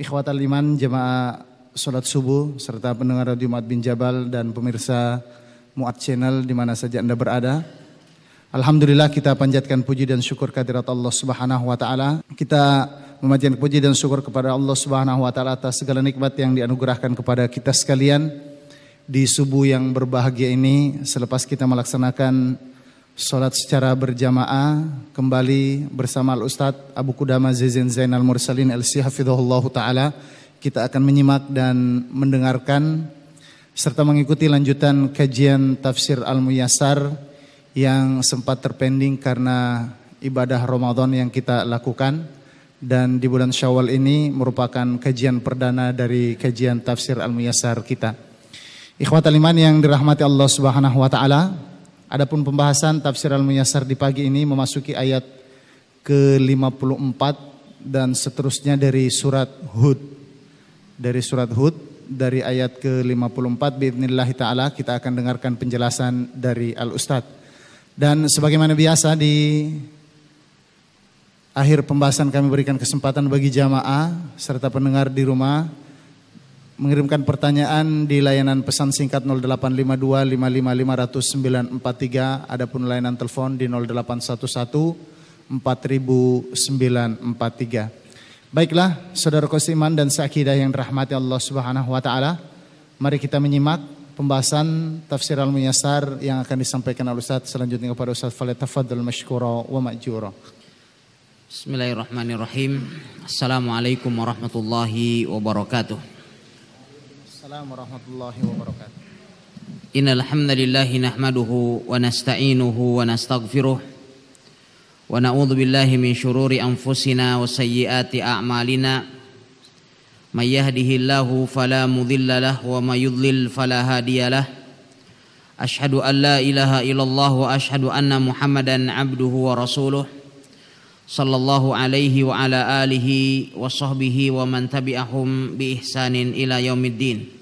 Ikhwatal Iman, jemaah sholat subuh, serta pendengar Radio Mu'ad bin Jabal dan pemirsa Mu'ad Channel di mana saja Anda berada. Alhamdulillah kita panjatkan puji dan syukur kehadirat Allah Subhanahu wa taala. Kita memanjatkan puji dan syukur kepada Allah Subhanahu wa taala atas segala nikmat yang dianugerahkan kepada kita sekalian di subuh yang berbahagia ini selepas kita melaksanakan Sholat secara berjamaah kembali bersama Al-Ustadz Abu Kudama Zizin Zainal Mursalin LC Hafidhullah Ta'ala. Kita akan menyimak dan mendengarkan serta mengikuti lanjutan kajian tafsir Al-Muyasar yang sempat terpending karena ibadah Ramadan yang kita lakukan. Dan di bulan Syawal ini merupakan kajian perdana dari kajian tafsir Al-Muyasar kita. Ikhwat iman yang dirahmati Allah Subhanahu wa taala, Adapun pembahasan tafsir Al-Muyassar di pagi ini memasuki ayat ke-54 dan seterusnya dari surat Hud. Dari surat Hud dari ayat ke-54 bismillah taala kita akan dengarkan penjelasan dari Al Ustad. Dan sebagaimana biasa di akhir pembahasan kami berikan kesempatan bagi jamaah serta pendengar di rumah mengirimkan pertanyaan di layanan pesan singkat 0852 adapun layanan telepon di 0811 Baiklah, saudara Kosiman dan Sakidah yang dirahmati Allah Subhanahu wa taala, mari kita menyimak pembahasan tafsir Al-Muyassar yang akan disampaikan oleh Ustaz selanjutnya kepada Ustaz Falet Tafadhal mashkura wa ma'jura. Bismillahirrahmanirrahim. Assalamualaikum warahmatullahi wabarakatuh. Waalaikumsalam warahmatullahi wabarakatuh. Innal hamdalillah nahmaduhu wa nasta'inuhu wa nastaghfiruh wa na'udzu billahi min shururi anfusina wa sayyiati a'malina may yahdihillahu fala mudilla lah wa may yudlil fala hadiyalah ashhadu an la ilaha illallah wa ashhadu anna muhammadan abduhu wa rasuluh sallallahu alaihi wa ala alihi wa sahbihi wa man tabi'ahum bi ihsanin ila yaumiddin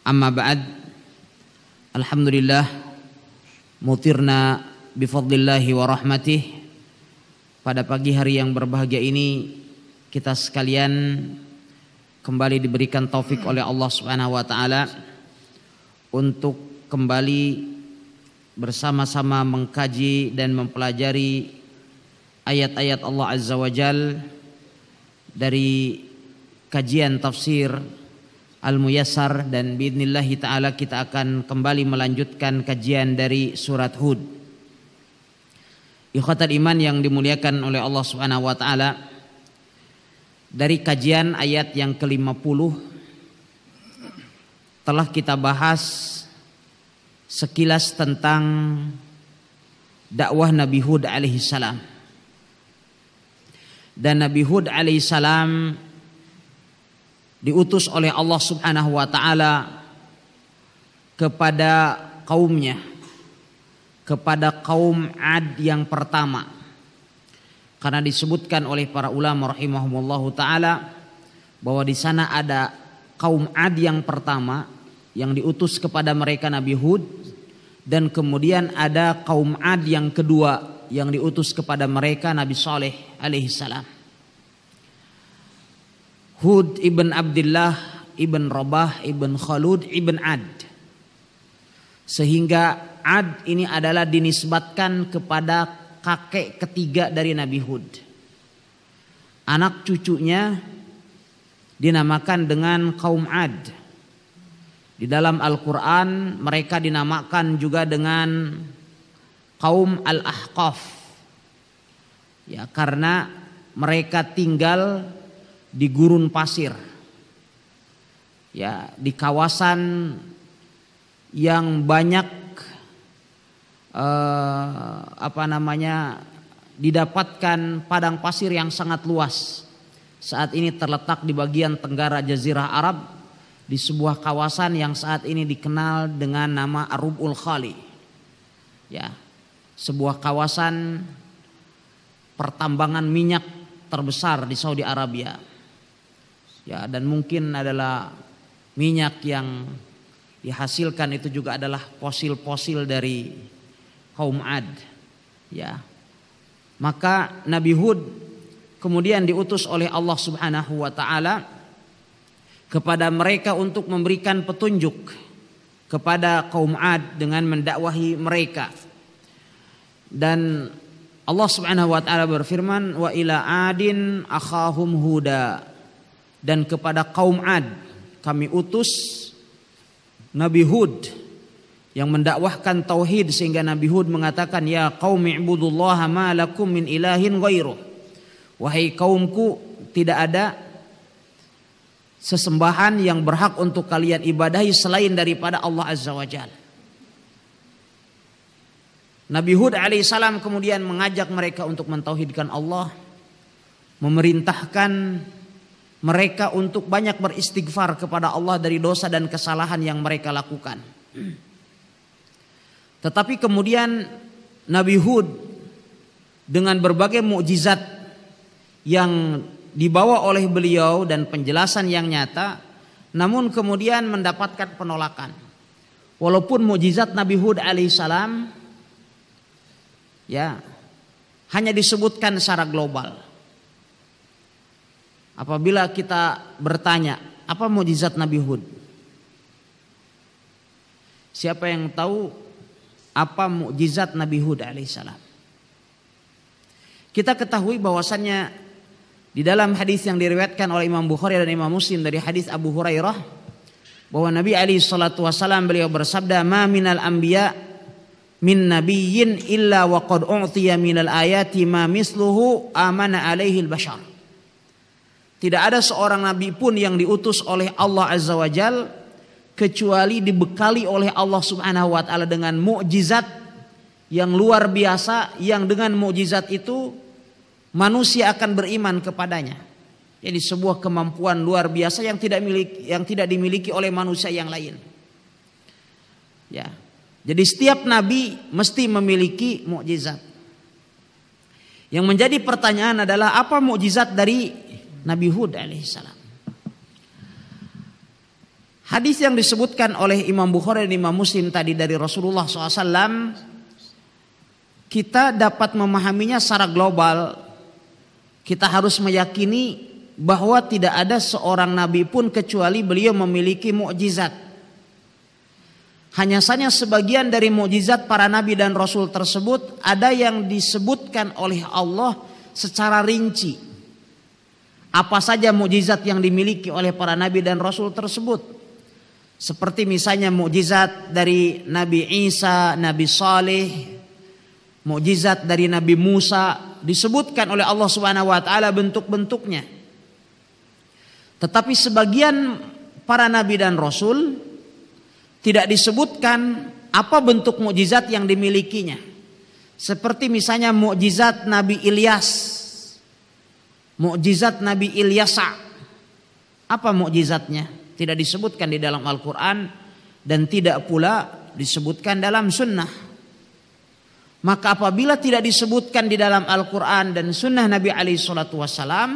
Amma ba'd Alhamdulillah Mutirna bifadlillahi wa rahmatih Pada pagi hari yang berbahagia ini Kita sekalian Kembali diberikan taufik oleh Allah subhanahu wa ta'ala Untuk kembali Bersama-sama mengkaji dan mempelajari Ayat-ayat Allah azza wa jal Dari kajian tafsir Al-Muyassar dan bidnillahi ta'ala kita akan kembali melanjutkan kajian dari surat Hud. Ikhwatal iman yang dimuliakan oleh Allah Subhanahu wa taala dari kajian ayat yang ke-50 telah kita bahas sekilas tentang dakwah Nabi Hud alaihi salam. Dan Nabi Hud alaihi salam diutus oleh Allah Subhanahu wa taala kepada kaumnya kepada kaum Ad yang pertama karena disebutkan oleh para ulama rahimahumullahu taala bahwa di sana ada kaum Ad yang pertama yang diutus kepada mereka Nabi Hud dan kemudian ada kaum Ad yang kedua yang diutus kepada mereka Nabi Saleh alaihi Hud ibn Abdullah ibn Rabah ibn Khalud ibn Ad. Sehingga Ad ini adalah dinisbatkan kepada kakek ketiga dari Nabi Hud. Anak cucunya dinamakan dengan kaum Ad. Di dalam Al-Quran mereka dinamakan juga dengan kaum Al-Ahqaf. Ya, karena mereka tinggal di gurun pasir. Ya, di kawasan yang banyak eh, apa namanya didapatkan padang pasir yang sangat luas. Saat ini terletak di bagian tenggara Jazirah Arab di sebuah kawasan yang saat ini dikenal dengan nama Arubul Khali. Ya, sebuah kawasan pertambangan minyak terbesar di Saudi Arabia ya dan mungkin adalah minyak yang dihasilkan itu juga adalah fosil-fosil dari kaum Ad ya maka Nabi Hud kemudian diutus oleh Allah Subhanahu wa taala kepada mereka untuk memberikan petunjuk kepada kaum Ad dengan mendakwahi mereka dan Allah Subhanahu wa taala berfirman wa ila adin akhahum huda dan kepada kaum Ad kami utus Nabi Hud yang mendakwahkan tauhid sehingga Nabi Hud mengatakan ya kaum ibudullaha ma lakum min ilahin ghairuh wahai kaumku tidak ada sesembahan yang berhak untuk kalian ibadahi selain daripada Allah azza wajalla Nabi Hud alaihissalam kemudian mengajak mereka untuk mentauhidkan Allah memerintahkan mereka untuk banyak beristighfar kepada Allah dari dosa dan kesalahan yang mereka lakukan. Tetapi kemudian Nabi Hud dengan berbagai mukjizat yang dibawa oleh beliau dan penjelasan yang nyata namun kemudian mendapatkan penolakan. Walaupun mukjizat Nabi Hud alaihissalam ya hanya disebutkan secara global. Apabila kita bertanya, apa mujizat Nabi Hud? Siapa yang tahu apa mujizat Nabi Hud alaihissalam? Kita ketahui bahwasannya di dalam hadis yang diriwayatkan oleh Imam Bukhari dan Imam Muslim dari hadis Abu Hurairah bahwa Nabi alaihi wasallam beliau bersabda, "Ma minal anbiya min nabiyyin illa wa qad u'tiya al ayati ma misluhu amana alaihi al-bashar." Tidak ada seorang nabi pun yang diutus oleh Allah Azza wa Jal kecuali dibekali oleh Allah Subhanahu wa taala dengan mukjizat yang luar biasa yang dengan mukjizat itu manusia akan beriman kepadanya. Jadi sebuah kemampuan luar biasa yang tidak milik yang tidak dimiliki oleh manusia yang lain. Ya. Jadi setiap nabi mesti memiliki mukjizat. Yang menjadi pertanyaan adalah apa mukjizat dari Nabi Hud alaihissalam. Hadis yang disebutkan oleh Imam Bukhari dan Imam Muslim tadi dari Rasulullah SAW, kita dapat memahaminya secara global. Kita harus meyakini bahwa tidak ada seorang nabi pun kecuali beliau memiliki mukjizat. Hanya saja sebagian dari mukjizat para nabi dan rasul tersebut ada yang disebutkan oleh Allah secara rinci apa saja mukjizat yang dimiliki oleh para nabi dan rasul tersebut. Seperti misalnya mukjizat dari Nabi Isa, Nabi Saleh, mukjizat dari Nabi Musa disebutkan oleh Allah Subhanahu wa taala bentuk-bentuknya. Tetapi sebagian para nabi dan rasul tidak disebutkan apa bentuk mukjizat yang dimilikinya. Seperti misalnya mukjizat Nabi Ilyas mukjizat Nabi Ilyasa. Apa mukjizatnya? Tidak disebutkan di dalam Al-Qur'an dan tidak pula disebutkan dalam sunnah. Maka apabila tidak disebutkan di dalam Al-Qur'an dan sunnah Nabi alaihi Wasallam,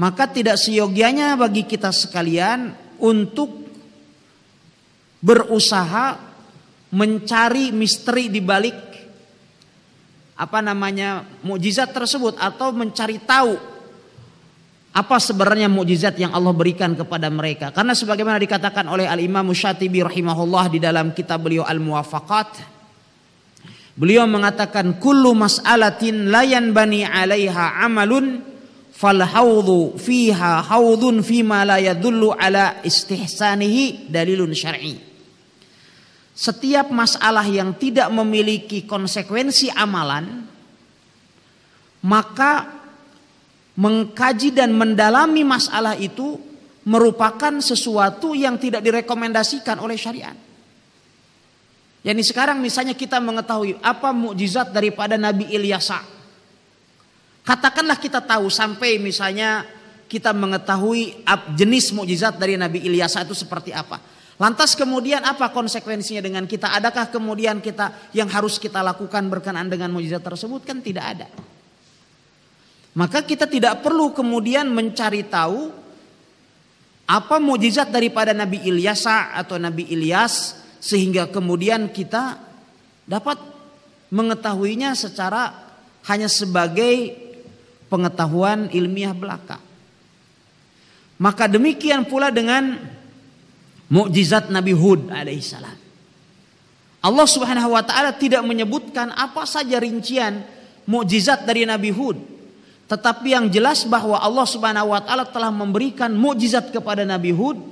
maka tidak seyogianya bagi kita sekalian untuk berusaha mencari misteri di balik apa namanya mukjizat tersebut atau mencari tahu apa sebenarnya mukjizat yang Allah berikan kepada mereka karena sebagaimana dikatakan oleh Al-Imam Syatibi rahimahullah di dalam kitab beliau Al-Muwafaqat beliau mengatakan kullu mas'alatin layan bani 'alaiha 'amalun fal haudhu fiha haudhun fima la yadullu ala istihsanihi dalilun syar'i setiap masalah yang tidak memiliki konsekuensi amalan maka mengkaji dan mendalami masalah itu merupakan sesuatu yang tidak direkomendasikan oleh syariat. Yani sekarang misalnya kita mengetahui apa mukjizat daripada Nabi Ilyasa. Katakanlah kita tahu sampai misalnya kita mengetahui jenis mukjizat dari Nabi Ilyasa itu seperti apa. Lantas kemudian apa konsekuensinya dengan kita? Adakah kemudian kita yang harus kita lakukan berkenaan dengan mukjizat tersebut? Kan tidak ada. Maka kita tidak perlu kemudian mencari tahu apa mujizat daripada Nabi Ilyasa atau Nabi Ilyas sehingga kemudian kita dapat mengetahuinya secara hanya sebagai pengetahuan ilmiah belaka. Maka demikian pula dengan mujizat Nabi Hud alaihissalam. Allah Subhanahu wa taala tidak menyebutkan apa saja rincian mukjizat dari Nabi Hud tetapi yang jelas bahwa Allah Subhanahu wa taala telah memberikan mukjizat kepada Nabi Hud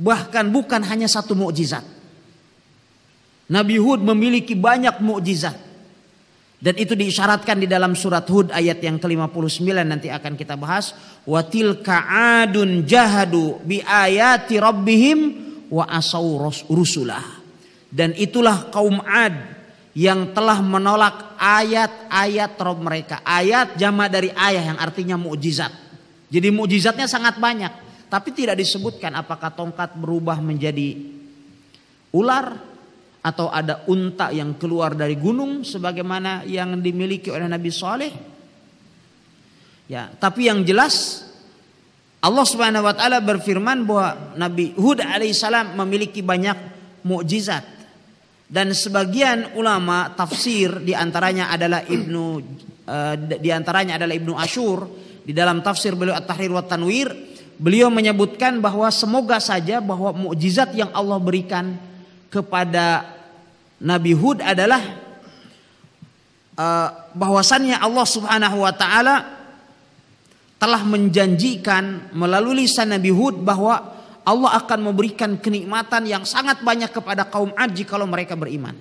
bahkan bukan hanya satu mukjizat. Nabi Hud memiliki banyak mukjizat. Dan itu diisyaratkan di dalam surat Hud ayat yang ke-59 nanti akan kita bahas wa tilka adun jahadu bi ayati rabbihim wa asaw rusulah. Dan itulah kaum Ad yang telah menolak ayat-ayat roh mereka. Ayat jama dari ayah yang artinya mukjizat. Jadi mukjizatnya sangat banyak. Tapi tidak disebutkan apakah tongkat berubah menjadi ular atau ada unta yang keluar dari gunung sebagaimana yang dimiliki oleh Nabi Saleh. Ya, tapi yang jelas Allah Subhanahu wa taala berfirman bahwa Nabi Hud alaihissalam memiliki banyak mukjizat dan sebagian ulama tafsir diantaranya adalah Ibnu uh, eh, diantaranya adalah Ibnu Ashur di dalam tafsir beliau At-Tahrir wa Tanwir beliau menyebutkan bahwa semoga saja bahwa mukjizat yang Allah berikan kepada Nabi Hud adalah uh, bahwasannya Allah Subhanahu wa taala telah menjanjikan melalui lisan Nabi Hud bahwa Allah akan memberikan kenikmatan yang sangat banyak kepada kaum Ad kalau mereka beriman.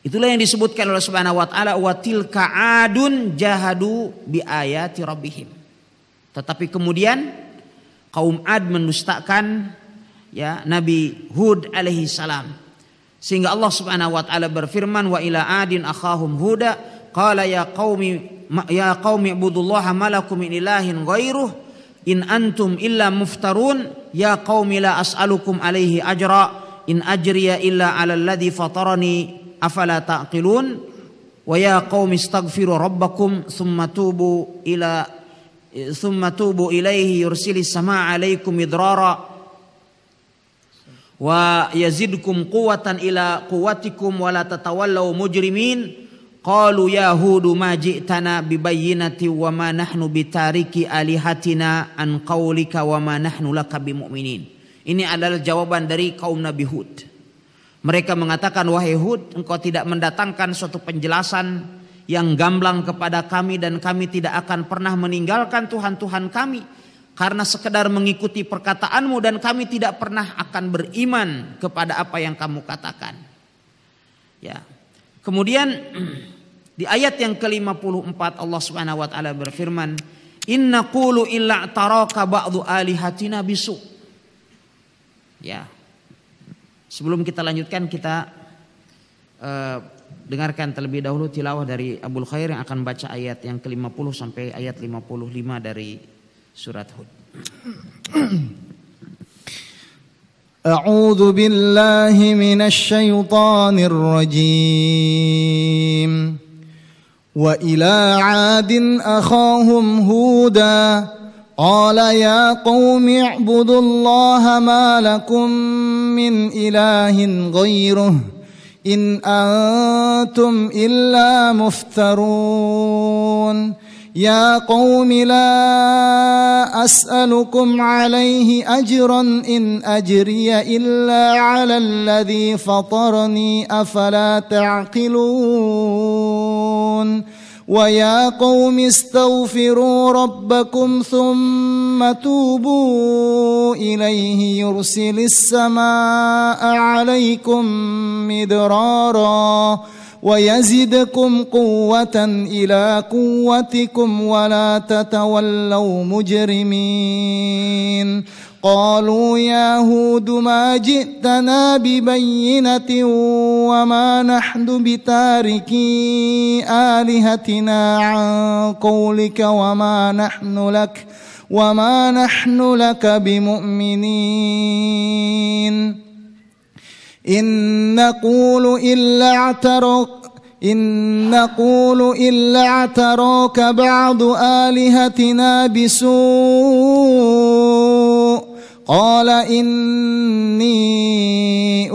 Itulah yang disebutkan oleh Subhanahu wa taala wa tilka adun jahadu bi ayati rabbihim. Tetapi kemudian kaum Ad mendustakan ya Nabi Hud alaihi salam. Sehingga Allah Subhanahu wa taala berfirman wa ila adin akhahum huda qala ya qaumi ya qaumi ibudullaha malakum min ilahin ghairuh in antum illa muftarun ya qaumi la as'alukum alaihi ajra in ajriya illa 'alal ladzi fatarani afala taqilun wa ya qaumi astaghfiru rabbakum thumma tubu ila thumma tubu ilaihi yursilis samaa 'alaikum idrara wa yazidkum quwatan ila quwatikum wa la tatawallau mujrimin Qalu ya hudu ma ji'tana bibayyinati wa ma nahnu bitariki alihatina an qawlika wa ma nahnu laka bimu'minin. Ini adalah jawaban dari kaum Nabi Hud. Mereka mengatakan wahai Hud engkau tidak mendatangkan suatu penjelasan yang gamblang kepada kami dan kami tidak akan pernah meninggalkan Tuhan-Tuhan kami karena sekedar mengikuti perkataanmu dan kami tidak pernah akan beriman kepada apa yang kamu katakan. Ya. Kemudian Di ayat yang ke-54 Allah Subhanahu wa taala berfirman, "Inna qulu illa taraka ba'du alihatina bisu." Ya. Sebelum kita lanjutkan kita uh, dengarkan terlebih dahulu tilawah dari Abdul Khair yang akan baca ayat yang ke-50 sampai ayat 55 dari surat Hud. أعوذ بالله من الشيطان الرجيم والى عاد اخاهم هودا قال يا قوم اعبدوا الله ما لكم من اله غيره ان انتم الا مفترون يا قوم لا اسالكم عليه اجرا ان اجري الا على الذي فطرني افلا تعقلون ويا قوم استغفروا ربكم ثم توبوا اليه يرسل السماء عليكم مدرارا ويزدكم قوة إلى قوتكم ولا تتولوا مجرمين قالوا يا هود ما جئتنا ببينة وما نحن بتاركي آلهتنا عن قولك وما نحن لك وما نحن لك بمؤمنين إن نقول إلا اعترق إن نقول إلا اعتراك بعض آلهتنا بسوء قال إني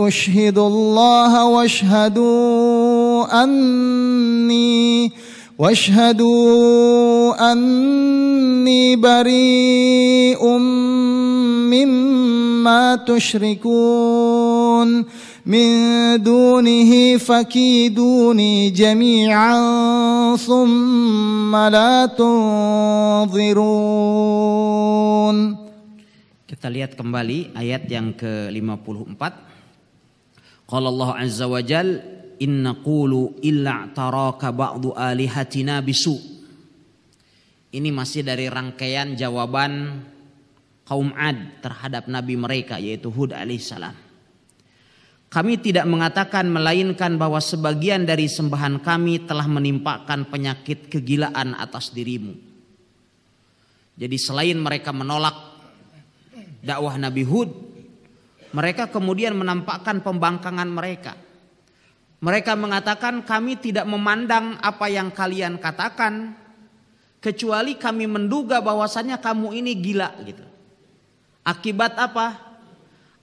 أشهد الله واشهدوا أني واشهدوا أني بريء مما تشركون من دونه فكيدوني جميعا ثم لا تنظرون Kita lihat kembali ayat yang ke-54. Qala Allah Azza wa Jalla Inna qulu illa taraka ba'du alihatina bisu ini masih dari rangkaian jawaban kaum Ad terhadap nabi mereka yaitu Hud alaihissalam kami tidak mengatakan melainkan bahwa sebagian dari sembahan kami telah menimpakan penyakit kegilaan atas dirimu. Jadi selain mereka menolak dakwah Nabi Hud, mereka kemudian menampakkan pembangkangan mereka. Mereka mengatakan kami tidak memandang apa yang kalian katakan kecuali kami menduga bahwasannya kamu ini gila gitu. Akibat apa?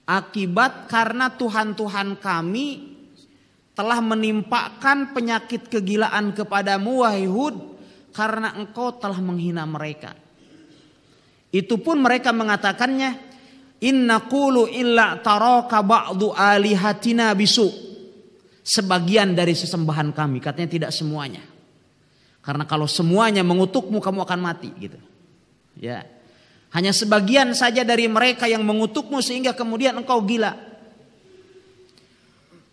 Akibat karena Tuhan-Tuhan kami telah menimpakan penyakit kegilaan kepadamu wahai Hud karena engkau telah menghina mereka. Itu pun mereka mengatakannya inna qulu illa taraka ba'du alihatina bisu' sebagian dari sesembahan kami. Katanya tidak semuanya. Karena kalau semuanya mengutukmu kamu akan mati gitu. Ya. Hanya sebagian saja dari mereka yang mengutukmu sehingga kemudian engkau gila.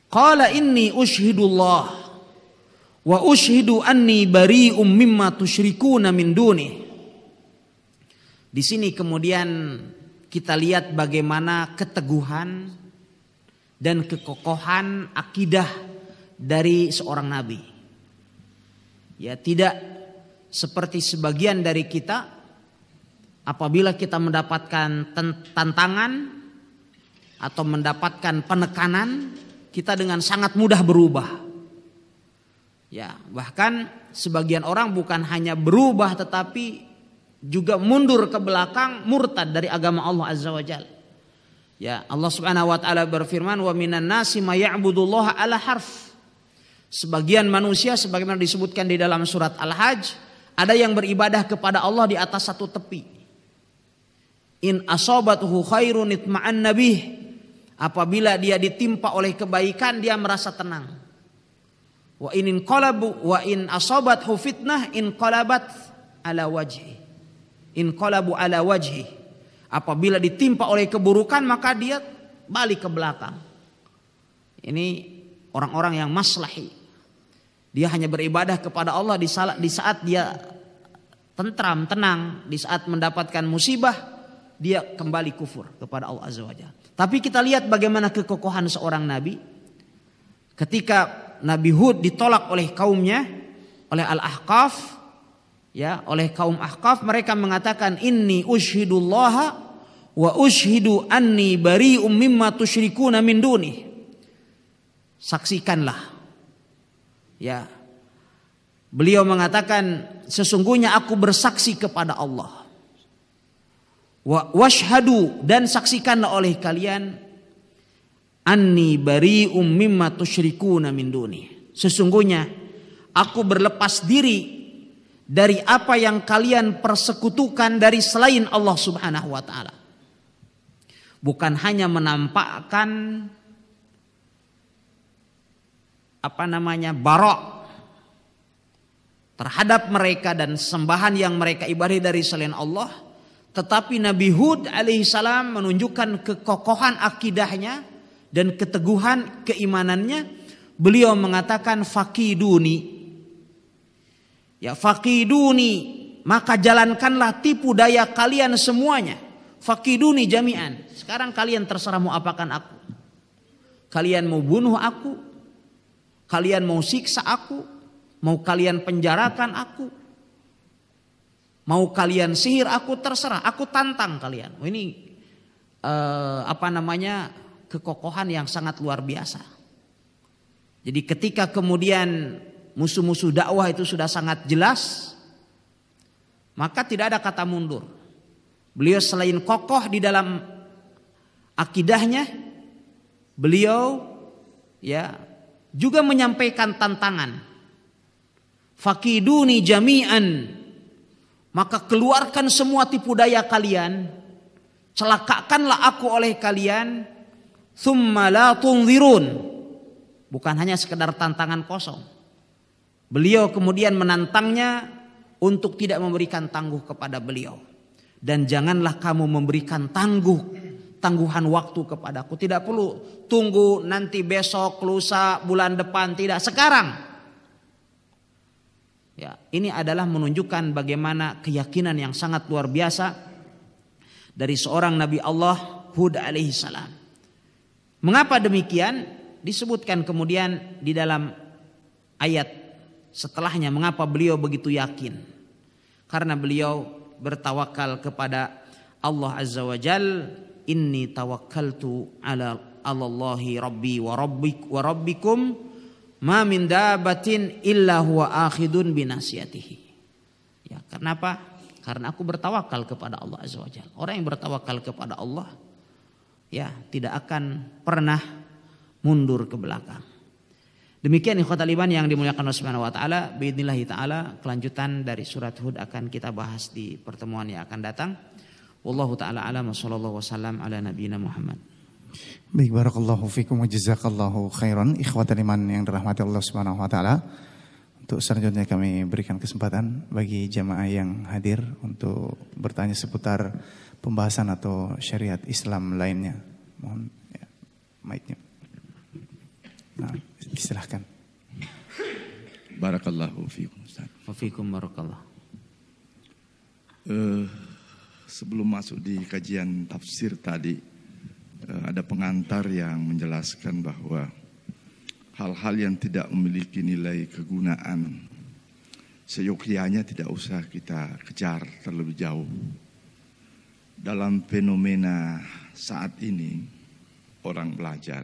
Qala inni ushidullah wa ushidu anni bari'um mimma tusyrikuna min duni. Di sini kemudian kita lihat bagaimana keteguhan dan kekokohan akidah dari seorang nabi. Ya, tidak seperti sebagian dari kita apabila kita mendapatkan tantangan atau mendapatkan penekanan, kita dengan sangat mudah berubah. Ya, bahkan sebagian orang bukan hanya berubah tetapi juga mundur ke belakang murtad dari agama Allah Azza wa Jalla. Ya, Allah Subhanahu wa taala berfirman wa minan nasi mayabudullah ala harf. Sebagian manusia sebagaimana disebutkan di dalam surat Al-Hajj, ada yang beribadah kepada Allah di atas satu tepi. In asobathu khairun itma'an nabih. Apabila dia ditimpa oleh kebaikan dia merasa tenang. Wa in kolabu wa in asobathu fitnah in kolabat ala wajhi. In kolabu ala wajhi Apabila ditimpa oleh keburukan maka dia balik ke belakang. Ini orang-orang yang maslahi. Dia hanya beribadah kepada Allah di saat, dia tentram, tenang. Di saat mendapatkan musibah, dia kembali kufur kepada Allah Azza wa Tapi kita lihat bagaimana kekokohan seorang Nabi. Ketika Nabi Hud ditolak oleh kaumnya, oleh Al-Ahqaf, ya oleh kaum Ahqaf mereka mengatakan inni ushidullaha wa ushidu anni bari mimma tusyrikuna min duni saksikanlah ya beliau mengatakan sesungguhnya aku bersaksi kepada Allah wa washhadu dan saksikanlah oleh kalian anni bari mimma tusyrikuna min duni sesungguhnya aku berlepas diri dari apa yang kalian persekutukan dari selain Allah Subhanahu wa taala. Bukan hanya menampakkan apa namanya barok terhadap mereka dan sembahan yang mereka ibadahi dari selain Allah tetapi Nabi Hud alaihissalam menunjukkan kekokohan akidahnya dan keteguhan keimanannya beliau mengatakan fakiduni Ya fakiduni maka jalankanlah tipu daya kalian semuanya. Fakiduni jami'an. Sekarang kalian terserah mau apakan aku. Kalian mau bunuh aku. Kalian mau siksa aku. Mau kalian penjarakan aku. Mau kalian sihir aku terserah. Aku tantang kalian. Oh, ini eh, apa namanya kekokohan yang sangat luar biasa. Jadi ketika kemudian musuh-musuh dakwah itu sudah sangat jelas, maka tidak ada kata mundur. Beliau selain kokoh di dalam akidahnya, beliau ya juga menyampaikan tantangan. Fakiduni jami'an maka keluarkan semua tipu daya kalian celakakanlah aku oleh kalian thumma la tunzirun bukan hanya sekedar tantangan kosong Beliau kemudian menantangnya untuk tidak memberikan tangguh kepada beliau. Dan janganlah kamu memberikan tangguh tangguhan waktu kepadaku. Tidak perlu tunggu nanti besok, lusa, bulan depan, tidak sekarang. Ya, ini adalah menunjukkan bagaimana keyakinan yang sangat luar biasa dari seorang Nabi Allah Hud alaihi salam. Mengapa demikian? Disebutkan kemudian di dalam ayat setelahnya mengapa beliau begitu yakin? Karena beliau bertawakal kepada Allah Azza wa Jal, "Inni tawakkaltu ala Allahi Rabbi wa rabbik wa rabbikum ma min dabatin illa huwa akhidun binasiyatihi." Ya, kenapa? Karena aku bertawakal kepada Allah Azza wa Jal. Orang yang bertawakal kepada Allah ya tidak akan pernah mundur ke belakang. Demikian ikhwat taliban yang dimuliakan Allah Subhanahu wa taala, باذنillah taala kelanjutan dari surat Hud akan kita bahas di pertemuan yang akan datang. Wallahu taala alam sallallahu wasallam ala nabiyina Muhammad. Baik barakallahu fikum wa jazakallahu khairan ikhwat iman yang dirahmati Allah Subhanahu wa taala. Untuk selanjutnya kami berikan kesempatan bagi jamaah yang hadir untuk bertanya seputar pembahasan atau syariat Islam lainnya. Mohon ya, mic-nya. Nah. Diserahkan. Barakallahu fiikum Ustaz. fiikum barakallah. Uh, sebelum masuk di kajian tafsir tadi uh, ada pengantar yang menjelaskan bahwa hal-hal yang tidak memiliki nilai kegunaan seyogyanya tidak usah kita kejar terlebih jauh. Dalam fenomena saat ini orang belajar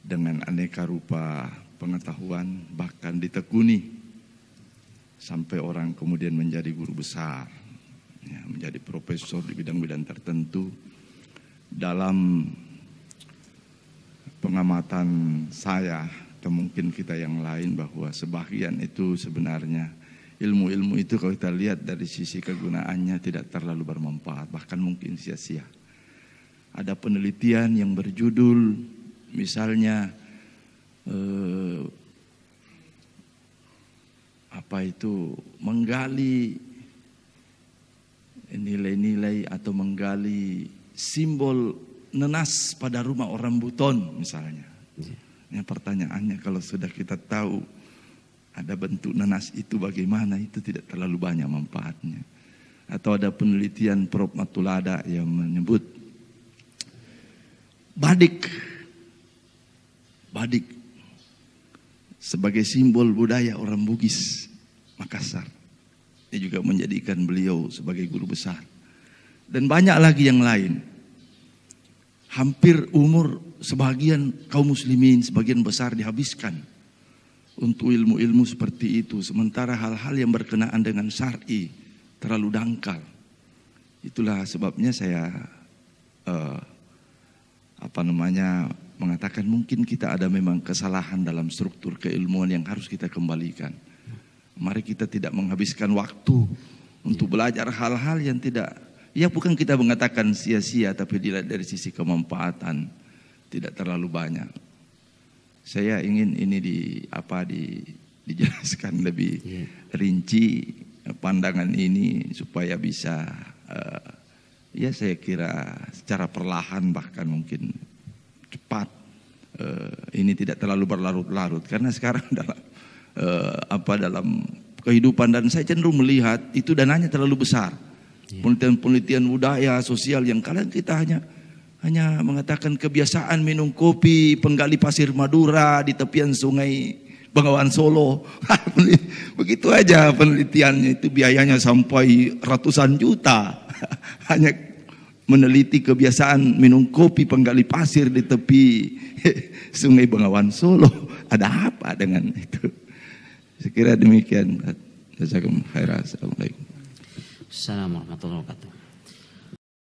dengan aneka rupa pengetahuan, bahkan ditekuni sampai orang kemudian menjadi guru besar, ya, menjadi profesor di bidang-bidang tertentu. Dalam pengamatan saya, atau mungkin kita yang lain, bahwa sebagian itu sebenarnya ilmu-ilmu itu kalau kita lihat dari sisi kegunaannya tidak terlalu bermanfaat, bahkan mungkin sia-sia. Ada penelitian yang berjudul misalnya eh, apa itu menggali nilai-nilai atau menggali simbol nenas pada rumah orang buton misalnya. Ini pertanyaannya kalau sudah kita tahu ada bentuk nenas itu bagaimana itu tidak terlalu banyak manfaatnya. Atau ada penelitian Prof. Matulada yang menyebut badik badik sebagai simbol budaya orang Bugis Makassar. Dia juga menjadikan beliau sebagai guru besar. Dan banyak lagi yang lain. Hampir umur sebagian kaum muslimin, sebagian besar dihabiskan untuk ilmu-ilmu seperti itu. Sementara hal-hal yang berkenaan dengan syari terlalu dangkal. Itulah sebabnya saya uh, apa namanya mengatakan mungkin kita ada memang kesalahan dalam struktur keilmuan yang harus kita kembalikan. Mari kita tidak menghabiskan waktu untuk iya. belajar hal-hal yang tidak ya bukan kita mengatakan sia-sia tapi dilihat dari sisi kemampatan tidak terlalu banyak. Saya ingin ini di apa di dijelaskan lebih iya. rinci pandangan ini supaya bisa uh, ya saya kira secara perlahan bahkan mungkin uh, ini tidak terlalu berlarut-larut karena sekarang dalam uh, apa dalam kehidupan dan saya cenderung melihat itu dananya terlalu besar. Iya. Penelitian-penelitian budaya, sosial yang kalian kita hanya hanya mengatakan kebiasaan minum kopi, penggali pasir Madura di tepian sungai Bengawan Solo. Begitu aja penelitiannya itu biayanya sampai ratusan juta. hanya meneliti kebiasaan minum kopi penggali pasir di tepi sungai Bengawan Solo. Ada apa dengan itu? Sekira demikian. Assalamualaikum. Assalamualaikum warahmatullahi wabarakatuh.